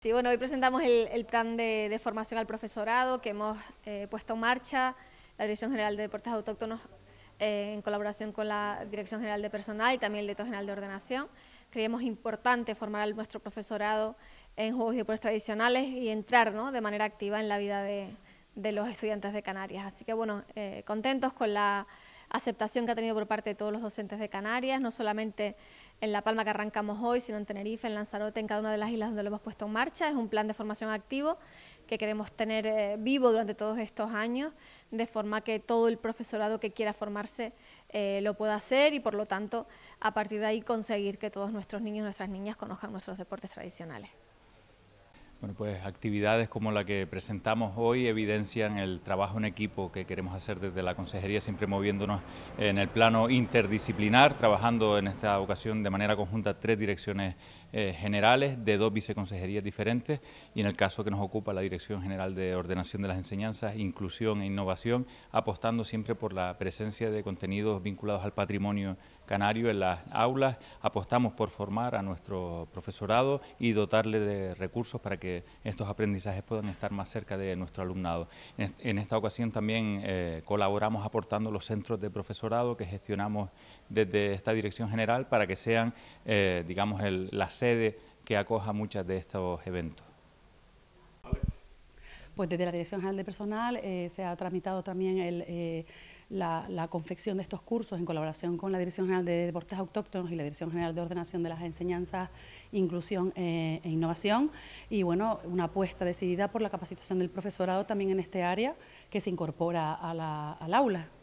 Sí, bueno, hoy presentamos el, plan de, formación al profesorado que hemos eh, puesto en marcha, la Dirección General de Deportes Autóctonos eh, en colaboración con la Dirección General de Personal y también el Director General de Ordenación. Creemos importante formar a nuestro profesorado en juegos y deportes tradicionales y entrar de manera activa en la vida de, los estudiantes de Canarias. Así que bueno, eh, contentos con la aceptación que ha tenido por parte de todos los docentes de Canarias, no solamente en La Palma que arrancamos hoy, sino en Tenerife, en Lanzarote, en cada una de las islas donde lo hemos puesto en marcha. Es un plan de formación activo que queremos tener eh, vivo durante todos estos años, de forma que todo el profesorado que quiera formarse eh, lo pueda hacer y por lo tanto a partir de ahí conseguir que todos nuestros niños y nuestras niñas conozcan nuestros deportes tradicionales. Bueno, pues actividades como la que presentamos hoy evidencian el trabajo en equipo que queremos hacer desde la Consejería, siempre moviéndonos en el plano interdisciplinar, trabajando en esta ocasión de manera conjunta tres direcciones eh, generales de dos viceconsejerías diferentes y en el caso que nos ocupa la Dirección General de Ordenación de las Enseñanzas, Inclusión e Innovación, apostando siempre por la presencia de contenidos vinculados al patrimonio canario en las aulas, apostamos por formar a nuestro profesorado y dotarle de recursos para que estos aprendizajes puedan estar más cerca de nuestro alumnado. En esta ocasión también eh, colaboramos aportando los centros de profesorado que gestionamos desde esta dirección general para que sean, eh, digamos, la sede que acoja muchas de estos eventos. Pues desde la Dirección General de Personal eh, se ha tramitado también el la, confección de estos cursos en colaboración con la Dirección General de Deportes Autóctonos y la Dirección General de Ordenación de las Enseñanzas, Inclusión eh, e Innovación. Y bueno, una apuesta decidida por la capacitación del profesorado también en este área que se incorpora al aula.